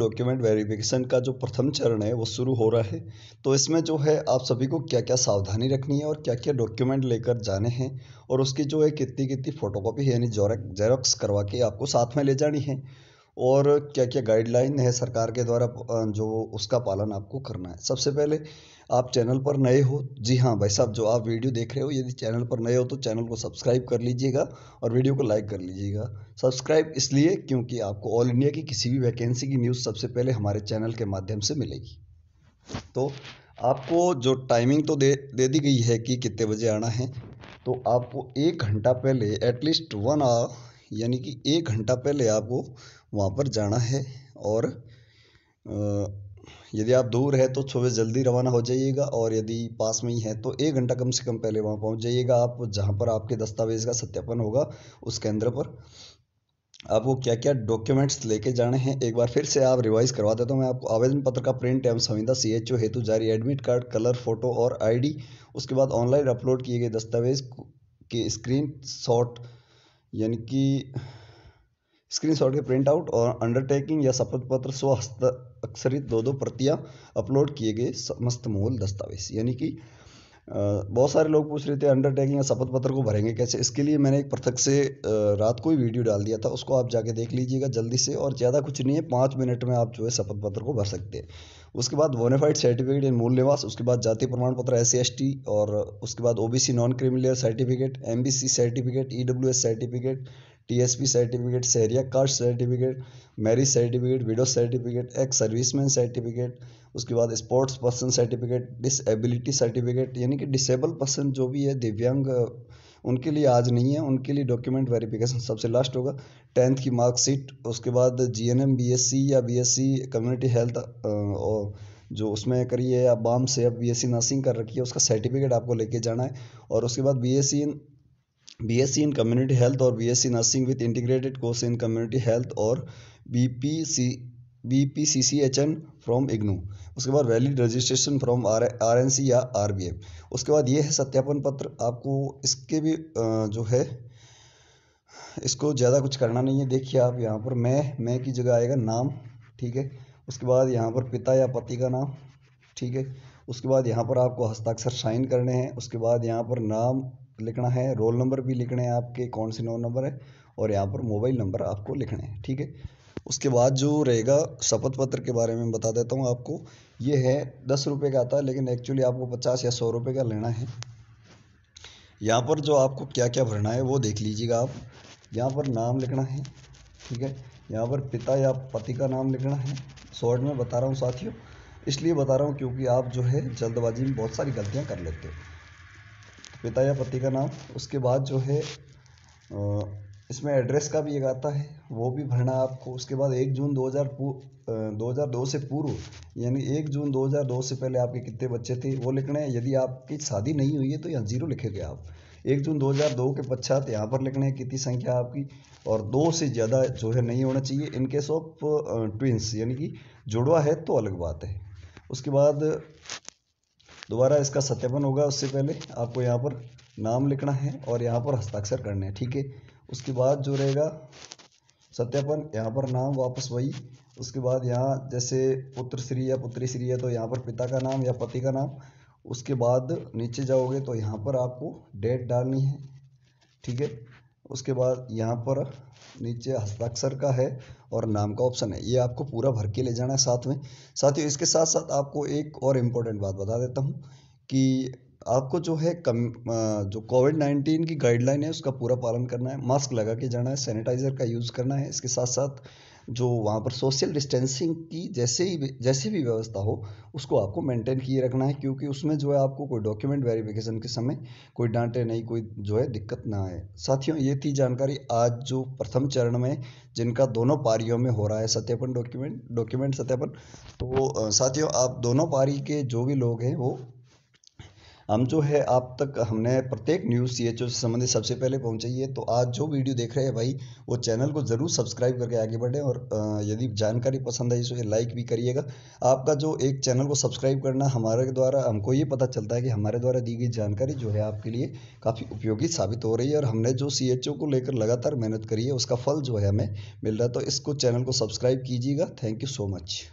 document verification का जो प्रथम चरण है वो शुरू हो रहा है तो इसमें जो है आप सभी को क्या क्या सावधानी रखनी है और क्या क्या डॉक्यूमेंट लेकर जाने हैं और उसकी जो है कितनी कितनी फ़ोटोकॉपी यानी जेरोक्स करवा के आपको साथ में ले जानी है और क्या क्या गाइडलाइन है सरकार के द्वारा जो उसका पालन आपको करना है सबसे पहले आप चैनल पर नए हो जी हाँ भाई साहब जो आप वीडियो देख रहे हो यदि चैनल पर नए हो तो चैनल को सब्सक्राइब कर लीजिएगा और वीडियो को लाइक कर लीजिएगा सब्सक्राइब इसलिए क्योंकि आपको ऑल इंडिया की किसी भी वैकेंसी की न्यूज़ सबसे पहले हमारे चैनल के माध्यम से मिलेगी तो आपको जो टाइमिंग तो दे दे दी गई है कि कितने बजे आना है तो आपको एक घंटा पहले एटलीस्ट वन आवर यानी कि एक घंटा पहले आपको वहाँ पर जाना है और आ, यदि आप दूर है तो सुबह जल्दी रवाना हो जाइएगा और यदि पास में ही है तो एक घंटा कम से कम पहले वहाँ पहुँच जाइएगा आप जहाँ पर आपके दस्तावेज़ का सत्यापन होगा उस केंद्र पर आपको क्या क्या डॉक्यूमेंट्स लेके जाने हैं एक बार फिर से आप रिवाइज करवा देता हूँ मैं आपको आवेदन पत्र का प्रिंट एवं संविदा सी एच ओ हेतु जारी एडमिट कार्ड कलर फोटो और आई उसके बाद ऑनलाइन अपलोड किए गए दस्तावेज के स्क्रीन शॉट यानी कि स्क्रीनशॉट के प्रिंट आउट और अंडरटेकिंग या शपथ पत्र स्व हस्ताक्षरित दो दो प्रतियां अपलोड किए गए समस्त मूल दस्तावेज यानी कि बहुत सारे लोग पूछ रहे थे अंडरटेकिंग या शपथ पत्र को भरेंगे कैसे इसके लिए मैंने एक पृथक से रात को ही वीडियो डाल दिया था उसको आप जाके देख लीजिएगा जल्दी से और ज़्यादा कुछ नहीं है पाँच मिनट में आप जो है शपथ पत्र को भर सकते हैं उसके बाद वोनिफाइड सर्टिफिकेट इन मूल निवास उसके बाद जाति प्रमाण पत्र एस सी और उसके बाद ओ non criminal certificate M certificate E certificate TSP certificate Sahariya caste certificate marriage certificate widow certificate ex serviceman certificate उसके बाद sports person certificate disability certificate यानी कि डिसेबल पर्सन जो भी है दिव्यांग उनके लिए आज नहीं है उनके लिए डॉक्यूमेंट वेरिफिकेशन सबसे लास्ट होगा टेंथ की मार्कशीट उसके बाद G N M B S C या B S C community health और जो उसमें करिए या बाम से अब बी एस सी नर्सिंग कर रखी है उसका सर्टिफिकेट आपको लेके जाना है और उसके बाद B S C in B S C in community health और B S C nursing with integrated course in community health और B P C B P C C H N from IGNOU उसके बाद valid registration from R R N C या R B M उसके बाद ये है सत्यापन पत्र आपको इसके भी जो है इसको ज़्यादा कुछ करना नहीं है देखिए आप यहाँ पर मैं मैं की जगह आएगा नाम ठीक है उसके बाद यहाँ पर पिता या पति का नाम ठीक है उसके बाद यहाँ पर आपको हस्ताक्षर साइन करने हैं उसके बाद यहाँ पर नाम लिखना है रोल नंबर भी लिखने हैं आपके कौन से रोल नंबर है और यहाँ पर मोबाइल नंबर आपको लिखना है ठीक है उसके बाद जो रहेगा शपथ पत्र के बारे में बता देता हूँ आपको ये है दस रुपये का आता है लेकिन एक्चुअली आपको पचास या सौ रुपये का लेना है यहाँ पर जो आपको क्या क्या भरना है वो देख लीजिएगा आप यहाँ पर नाम लिखना है ठीक है यहाँ पर पिता या पति का नाम लिखना है शॉर्ट में बता रहा हूँ साथियों इसलिए बता रहा हूँ क्योंकि आप जो है जल्दबाजी में बहुत सारी गलतियाँ कर लेते हो पिता या पति का नाम उसके बाद जो है इसमें एड्रेस का भी एक आता है वो भी भरना आपको उसके बाद एक जून 2000 दो से पूर्व यानी एक जून 2002 से पहले आपके कितने बच्चे थे वो लिखना है यदि आपकी शादी नहीं हुई है तो यहाँ जीरो लिखेंगे आप एक जून 2002 के पश्चात यहाँ पर लिखना है कितनी संख्या आपकी और दो से ज़्यादा जो है नहीं होना चाहिए इनकेस ऑफ ट्विंस यानी कि जुड़वा है तो अलग बात है उसके बाद दोबारा इसका सत्यापन होगा उससे पहले आपको यहाँ पर नाम लिखना है और यहाँ पर हस्ताक्षर करने हैं ठीक है उसके बाद जो रहेगा सत्यापन यहाँ पर नाम वापस वही उसके बाद यहाँ जैसे पुत्र श्री या पुत्री श्री है तो यहाँ पर पिता का नाम या पति का नाम उसके बाद नीचे जाओगे तो यहाँ पर आपको डेट डालनी है ठीक है उसके बाद यहाँ पर नीचे हस्ताक्षर का है और नाम का ऑप्शन है ये आपको पूरा भर के ले जाना है साथ में साथियों इसके साथ साथ आपको एक और इम्पोर्टेंट बात बता देता हूँ कि आपको जो है कम जो कोविड नाइन्टीन की गाइडलाइन है उसका पूरा पालन करना है मास्क लगा के जाना है सैनिटाइज़र का यूज़ करना है इसके साथ साथ जो वहाँ पर सोशल डिस्टेंसिंग की जैसे ही जैसी भी व्यवस्था हो उसको आपको मेंटेन किए रखना है क्योंकि उसमें जो है आपको कोई डॉक्यूमेंट वेरिफिकेशन के समय कोई डांटे नहीं कोई जो है दिक्कत ना आए साथियों ये थी जानकारी आज जो प्रथम चरण में जिनका दोनों पारियों में हो रहा है सत्यापन डॉक्यूमेंट डॉक्यूमेंट सत्यापन तो साथियों आप दोनों पारी के जो भी लोग हैं वो हम जो है आप तक हमने प्रत्येक न्यूज़ सी एच ओ से संबंधित सबसे पहले पहुँचाई है तो आज जो वीडियो देख रहे हैं भाई वो चैनल को ज़रूर सब्सक्राइब करके आगे बढ़ें और यदि जानकारी पसंद आई उसे लाइक भी करिएगा आपका जो एक चैनल को सब्सक्राइब करना हमारे द्वारा हमको ये पता चलता है कि हमारे द्वारा दी गई जानकारी जो है आपके लिए काफ़ी उपयोगी साबित हो रही है और हमने जो सी एच ओ को लेकर लगातार मेहनत करी है उसका फल जो है हमें मिल रहा है तो इसको चैनल को सब्सक्राइब कीजिएगा थैंक यू सो मच